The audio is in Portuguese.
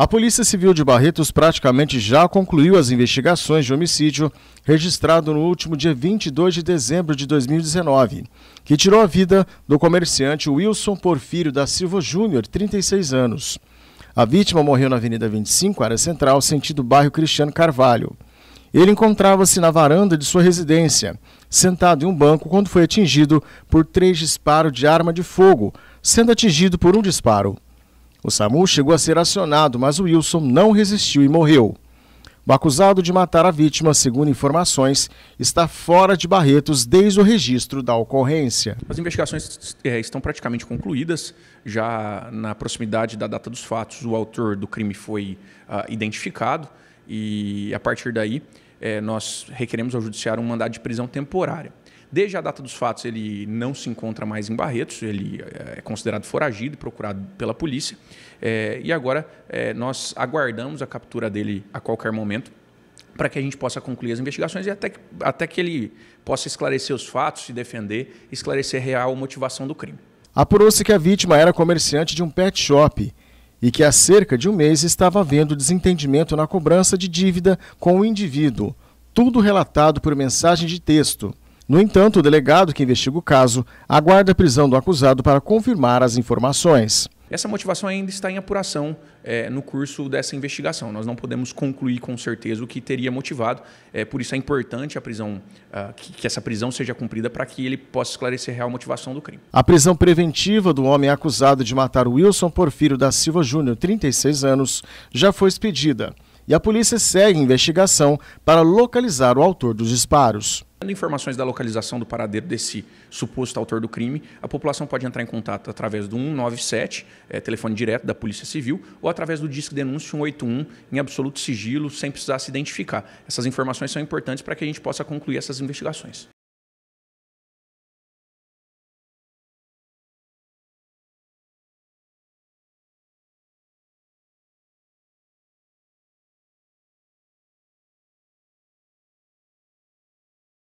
A Polícia Civil de Barretos praticamente já concluiu as investigações de homicídio registrado no último dia 22 de dezembro de 2019, que tirou a vida do comerciante Wilson Porfírio da Silva Júnior, 36 anos. A vítima morreu na Avenida 25, área central, sentido bairro Cristiano Carvalho. Ele encontrava-se na varanda de sua residência, sentado em um banco quando foi atingido por três disparos de arma de fogo, sendo atingido por um disparo. O SAMU chegou a ser acionado, mas o Wilson não resistiu e morreu. O acusado de matar a vítima, segundo informações, está fora de Barretos desde o registro da ocorrência. As investigações é, estão praticamente concluídas. Já na proximidade da data dos fatos, o autor do crime foi uh, identificado e, a partir daí, é, nós requeremos ao Judiciário um mandado de prisão temporária. Desde a data dos fatos, ele não se encontra mais em Barretos, ele eh, é considerado foragido e procurado pela polícia. É, e agora é, nós aguardamos a captura dele a qualquer momento para que a gente possa concluir as investigações e até que, até que ele possa esclarecer os fatos, se defender, esclarecer a real motivação do crime. Apurou-se que a vítima era comerciante de um pet shop e que há cerca de um mês estava havendo desentendimento na cobrança de dívida com o indivíduo. Tudo relatado por mensagem de texto. No entanto, o delegado que investiga o caso aguarda a prisão do acusado para confirmar as informações. Essa motivação ainda está em apuração é, no curso dessa investigação. Nós não podemos concluir com certeza o que teria motivado. É, por isso é importante a prisão, uh, que, que, essa prisão seja cumprida para que ele possa esclarecer a real motivação do crime. A prisão preventiva do homem acusado de matar Wilson Porfírio da Silva Júnior, 36 anos, já foi expedida e a polícia segue a investigação para localizar o autor dos disparos. Tendo informações da localização do paradeiro desse suposto autor do crime, a população pode entrar em contato através do 197, é, telefone direto da Polícia Civil, ou através do Disque Denúncia 181, em absoluto sigilo, sem precisar se identificar. Essas informações são importantes para que a gente possa concluir essas investigações.